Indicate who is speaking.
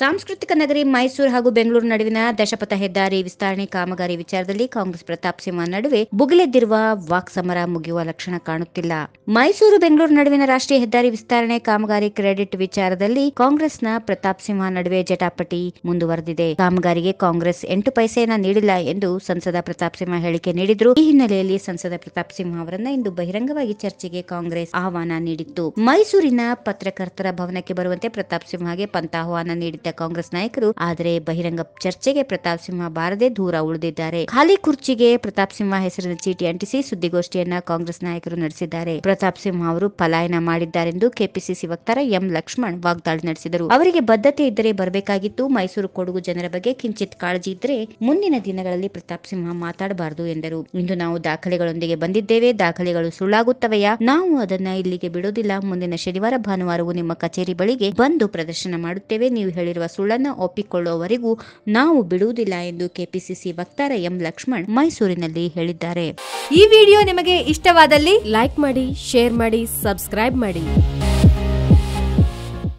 Speaker 1: ಸಾಂಸ್ಕೃತಿಕ ನಗರಿ ಮೈಸೂರು ಹಾಗೂ ಬೆಂಗಳೂರು ನಡುವಿನ ದಶಪಥ ಹೆದ್ದಾರಿ ವಿಸ್ತರಣೆ ಕಾಮಗಾರಿ ವಿಚಾರದಲ್ಲಿ ಕಾಂಗ್ರೆಸ್ ಪ್ರತಾಪ್ ಸಿಂಹ ನಡುವೆ ಬುಗಿಲೆದ್ದಿರುವ ಸಮರ ಮುಗಿಯುವ ಲಕ್ಷಣ ಕಾಣುತ್ತಿಲ್ಲ ಮೈಸೂರು ಬೆಂಗಳೂರು ನಡುವಿನ ರಾಷ್ಟ್ರೀಯ ಹೆದ್ದಾರಿ ವಿಸ್ತರಣೆ ಕಾಮಗಾರಿ ಕ್ರೆಡಿಟ್ ವಿಚಾರದಲ್ಲಿ ಕಾಂಗ್ರೆಸ್ನ ಪ್ರತಾಪ್ ಸಿಂಹ ನಡುವೆ ಜಟಾಪಟಿ ಮುಂದುವರೆದಿದೆ ಕಾಮಗಾರಿಗೆ ಕಾಂಗ್ರೆಸ್ ಎಂಟು ಪೈಸೆಯನ್ನ ನೀಡಿಲ್ಲ ಎಂದು ಸಂಸದ ಪ್ರತಾಪ್ ಸಿಂಹ ಹೇಳಿಕೆ ನೀಡಿದ್ರು ಈ ಹಿನ್ನೆಲೆಯಲ್ಲಿ ಸಂಸದ ಪ್ರತಾಪ್ ಸಿಂಹ ಅವರನ್ನ ಇಂದು ಬಹಿರಂಗವಾಗಿ ಚರ್ಚೆಗೆ ಕಾಂಗ್ರೆಸ್ ಆಹ್ವಾನ ನೀಡಿತ್ತು ಮೈಸೂರಿನ ಪತ್ರಕರ್ತರ ಭವನಕ್ಕೆ ಬರುವಂತೆ ಪ್ರತಾಪ್ ಸಿಂಹಗೆ ಆಹ್ವಾನ ನೀಡಿದ್ದ ಕಾಂಗ್ರೆಸ್ ನಾಯಕರು ಆದರೆ ಬಹಿರಂಗ ಚರ್ಚೆಗೆ ಪ್ರತಾಪ್ ಸಿಂಹ ಬಾರದೆ ದೂರ ಉಳಿದಿದ್ದಾರೆ ಖಾಲಿ ಕುರ್ಚಿಗೆ ಪ್ರತಾಪ್ ಸಿಂಹ ಹೆಸರಿನ ಚೀಟಿ ಅಂಟಿಸಿ ಸುದ್ದಿಗೋಷ್ಠಿಯನ್ನ ಕಾಂಗ್ರೆಸ್ ನಾಯಕರು ನಡೆಸಿದ್ದಾರೆ ಪ್ರತಾಪ್ ಸಿಂಹ ಅವರು ಪಲಾಯನ ಮಾಡಿದ್ದಾರೆಂದು ಕೆಪಿಸಿಸಿ ವಕ್ತಾರ ಎಂ ಲಕ್ಷ್ಮಣ್ ವಾಗ್ದಾಳಿ ನಡೆಸಿದರು ಅವರಿಗೆ ಬದ್ಧತೆ ಇದ್ದರೆ ಬರಬೇಕಾಗಿತ್ತು ಮೈಸೂರು ಕೊಡಗು ಜನರ ಬಗ್ಗೆ ಕಿಂಚಿತ್ ಕಾಳಜಿ ಇದ್ರೆ ಮುಂದಿನ ದಿನಗಳಲ್ಲಿ ಪ್ರತಾಪ್ ಸಿಂಹ ಮಾತಾಡಬಾರದು ಎಂದರು ಇಂದು ನಾವು ದಾಖಲೆಗಳೊಂದಿಗೆ ಬಂದಿದ್ದೇವೆ ದಾಖಲೆಗಳು ಸುಳ್ಳಾಗುತ್ತವೆಯಾ ನಾವು ಅದನ್ನ ಇಲ್ಲಿಗೆ ಬಿಡೋದಿಲ್ಲ ಮುಂದಿನ ಶನಿವಾರ ಭಾನುವಾರವು ನಿಮ್ಮ ಕಚೇರಿ ಬಳಿಗೆ ಬಂದು ಪ್ರದರ್ಶನ ಮಾಡುತ್ತೇವೆ ನೀವು ಹೇಳಿ ಮಾಡಿರುವ ಸುಳ್ಳನ್ನು ಒಪ್ಪಿಕೊಳ್ಳುವವರೆಗೂ ನಾವು ಬಿಡುವುದಿಲ್ಲ ಎಂದು ಕೆಪಿಸಿಸಿ ವಕ್ತಾರ ಎಂ ಲಕ್ಷ್ಮಣ್ ಮೈಸೂರಿನಲ್ಲಿ ಹೇಳಿದ್ದಾರೆ ಈ ವಿಡಿಯೋ ನಿಮಗೆ ಇಷ್ಟವಾದಲ್ಲಿ ಲೈಕ್ ಮಾಡಿ ಶೇರ್ ಮಾಡಿ ಸಬ್ಸ್ಕ್ರೈಬ್ ಮಾಡಿ